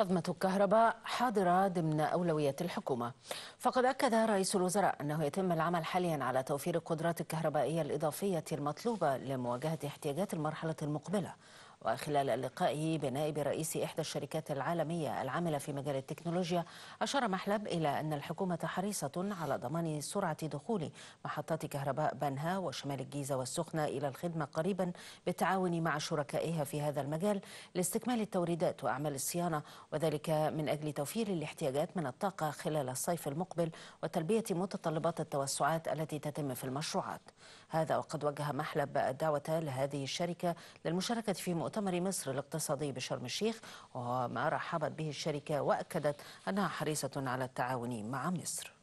أزمة الكهرباء حاضرة ضمن أولويات الحكومة فقد أكد رئيس الوزراء أنه يتم العمل حاليا على توفير القدرات الكهربائية الإضافية المطلوبة لمواجهة احتياجات المرحلة المقبلة وخلال لقائه بنائب رئيس إحدى الشركات العالمية العاملة في مجال التكنولوجيا أشار محلب إلى أن الحكومة حريصة على ضمان سرعة دخول محطات كهرباء بنها وشمال الجيزة والسخنة إلى الخدمة قريبا بالتعاون مع شركائها في هذا المجال لاستكمال التوريدات وأعمال الصيانة وذلك من أجل توفير الاحتياجات من الطاقة خلال الصيف المقبل وتلبية متطلبات التوسعات التي تتم في المشروعات هذا وقد وجه محلب الدعوة لهذه الشركة للمشاركة في مؤتمر مؤتمر مصر الاقتصادي بشرم الشيخ وما رحبت به الشركة وأكدت أنها حريصة على التعاون مع مصر